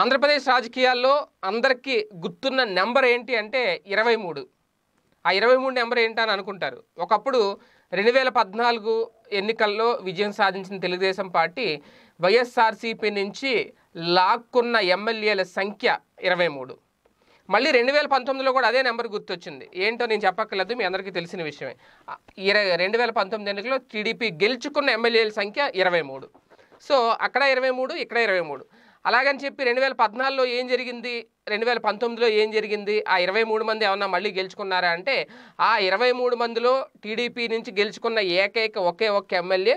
ఆంధ్రప్రదేశ్ రాజకీయాల్లో అందరికీ గుర్తున్న నెంబర్ ఏంటి అంటే ఇరవై మూడు ఆ ఇరవై మూడు నెంబర్ ఏంటి అని అనుకుంటారు ఒకప్పుడు రెండు వేల పద్నాలుగు ఎన్నికల్లో విజయం సాధించిన తెలుగుదేశం పార్టీ వైఎస్ఆర్సీపీ నుంచి లాక్కున్న ఎమ్మెల్యేల సంఖ్య ఇరవై మూడు మళ్ళీ రెండు వేల పంతొమ్మిదిలో కూడా అదే నెంబర్ గుర్తొచ్చింది ఏంటో నేను చెప్పక్కర్లేదు మీ అందరికీ తెలిసిన విషయమే ఇరవై రెండు వేల పంతొమ్మిది ఎన్నికల్లో టీడీపీ గెలుచుకున్న ఎమ్మెల్యేల సంఖ్య ఇరవై మూడు సో అక్కడ ఇరవై మూడు ఇక్కడ ఇరవై మూడు అలాగని చెప్పి రెండు వేల పద్నాలుగులో ఏం జరిగింది రెండు వేల పంతొమ్మిదిలో ఏం జరిగింది ఆ ఇరవై మూడు మంది ఏమన్నా మళ్ళీ గెలుచుకున్నారా అంటే ఆ ఇరవై మూడు మందిలో టీడీపీ నుంచి గెలుచుకున్న ఏకైక ఒకే ఒక్క ఎమ్మెల్యే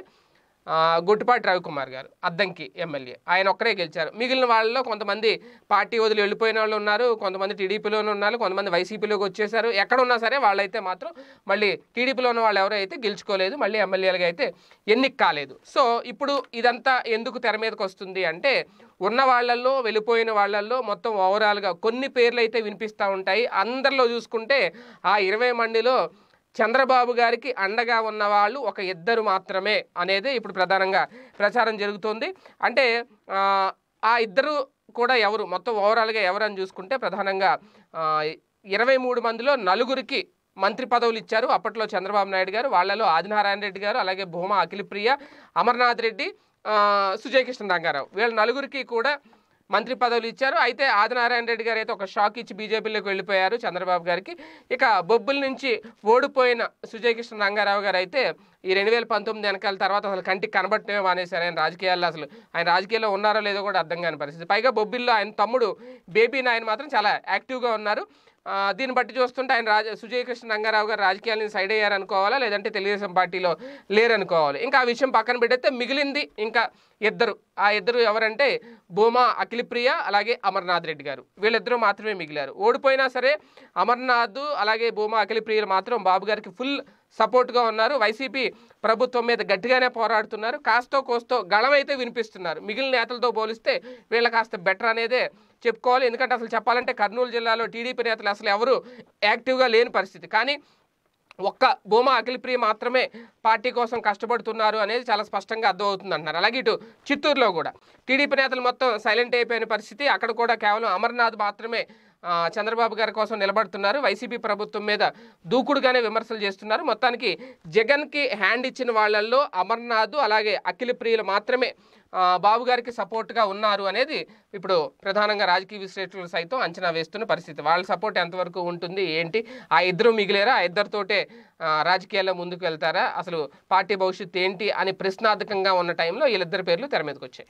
గుట్టుపాటి రవికుమార్ గారు అద్దంకి ఎమ్మెల్యే ఆయన ఒక్కరే గెలిచారు మిగిలిన వాళ్ళలో కొంతమంది పార్టీ వదిలి వెళ్ళిపోయిన వాళ్ళు ఉన్నారు కొంతమంది టీడీపీలోనే ఉన్నారు కొంతమంది వైసీపీలోకి వచ్చేసారు ఎక్కడున్నా సరే వాళ్ళైతే మాత్రం మళ్ళీ టీడీపీలో ఉన్న వాళ్ళు ఎవరైతే గెలుచుకోలేదు మళ్ళీ ఎమ్మెల్యేలుగా అయితే ఎన్నిక కాలేదు సో ఇప్పుడు ఇదంతా ఎందుకు తెర మీదకి వస్తుంది అంటే ఉన్న వాళ్ళల్లో వెళ్ళిపోయిన వాళ్ళల్లో మొత్తం ఓవరాల్గా కొన్ని పేర్లు అయితే వినిపిస్తూ ఉంటాయి అందరిలో చూసుకుంటే ఆ ఇరవై మందిలో చంద్రబాబు గారికి అండగా ఉన్నవాళ్ళు ఒక ఇద్దరు మాత్రమే అనేది ఇప్పుడు ప్రధానంగా ప్రచారం జరుగుతుంది అంటే ఆ ఇద్దరు కూడా ఎవరు మొత్తం ఓవరాల్గా ఎవరని చూసుకుంటే ప్రధానంగా ఇరవై మూడు మందిలో నలుగురికి మంత్రి పదవులు ఇచ్చారు అప్పట్లో చంద్రబాబు నాయుడు గారు వాళ్లలో ఆదినారాయణ రెడ్డి గారు అలాగే భూమా అఖిలప్రియ అమర్నాథ్ రెడ్డి సుజయ్ కృష్ణ రంగారావు వీళ్ళ నలుగురికి కూడా మంత్రి పదవులు ఇచ్చారు అయితే ఆదినారాయణ రెడ్డి గారు అయితే ఒక షాక్ ఇచ్చి బీజేపీలోకి వెళ్ళిపోయారు చంద్రబాబు గారికి ఇక బొబ్బుల నుంచి ఓడిపోయిన సుజయ్ కృష్ణ రంగారావు గారు అయితే ఈ రెండు వేల పంతొమ్మిది వెనకాల తర్వాత అసలు కంటికి కనబట్టమే మానేశారు ఆయన రాజకీయాల్లో అసలు ఆయన రాజకీయాల్లో ఉన్నారో లేదో కూడా అర్థం కాని పరిస్థితి పైగా బొబ్బిల్లో ఆయన తమ్ముడు బేబీ నాయన్ మాత్రం చాలా యాక్టివ్గా ఉన్నారు దీన్ని బట్టి చూస్తుంటే ఆయన రాజ సుజయకృష్ణ రంగారావు గారు రాజకీయాలను సైడ్ అయ్యారనుకోవాలా లేదంటే తెలుగుదేశం పార్టీలో లేరనుకోవాలి ఇంకా ఆ విషయం పక్కన పెడితే మిగిలింది ఇంకా ఇద్దరు ఆ ఇద్దరు ఎవరంటే భూమా అఖిలప్రియ అలాగే అమర్నాథ్ రెడ్డి గారు వీళ్ళిద్దరూ మాత్రమే మిగిలారు ఓడిపోయినా సరే అమర్నాథ్ అలాగే భూమా అఖిలప్రియలు మాత్రం బాబు గారికి ఫుల్ సపోర్ట్గా ఉన్నారు వైసీపీ ప్రభుత్వం మీద గట్టిగానే పోరాడుతున్నారు కాస్తో కోస్తో గళమైతే వినిపిస్తున్నారు మిగిలిన నేతలతో పోలిస్తే వీళ్ళ కాస్త బెటర్ అనేదే చెప్పుకోవాలి ఎందుకంటే అసలు చెప్పాలంటే కర్నూలు జిల్లాలో టీడీపీ నేతలు అసలు ఎవరు యాక్టివ్గా లేని పరిస్థితి కానీ ఒక్క భూమా అఖిలప్రియ మాత్రమే పార్టీ కోసం కష్టపడుతున్నారు అనేది చాలా స్పష్టంగా అర్థమవుతుంది అంటున్నారు అలాగే ఇటు చిత్తూరులో కూడా టీడీపీ నేతలు మొత్తం సైలెంట్ అయిపోయిన పరిస్థితి అక్కడ కూడా కేవలం అమర్నాథ్ మాత్రమే చంద్రబాబు గారి కోసం నిలబడుతున్నారు వైసీపీ ప్రభుత్వం మీద దూకుడుగానే విమర్శలు చేస్తున్నారు మొత్తానికి జగన్కి హ్యాండ్ ఇచ్చిన వాళ్ళల్లో అమర్నాథ్ అలాగే అఖిల ప్రియులు మాత్రమే బాబు గారికి సపోర్ట్గా ఉన్నారు అనేది ఇప్పుడు ప్రధానంగా రాజకీయ విశ్లేషకులు సైతం అంచనా వేస్తున్న పరిస్థితి వాళ్ళ సపోర్ట్ ఎంతవరకు ఉంటుంది ఏంటి ఆ ఇద్దరు మిగిలేరా ఆ ఇద్దరితోటే రాజకీయాల్లో ముందుకు వెళ్తారా అసలు పార్టీ భవిష్యత్తు ఏంటి అని ప్రశ్నార్థకంగా ఉన్న టైంలో వీళ్ళిద్దరి పేర్లు తెర మీదకి వచ్చాయి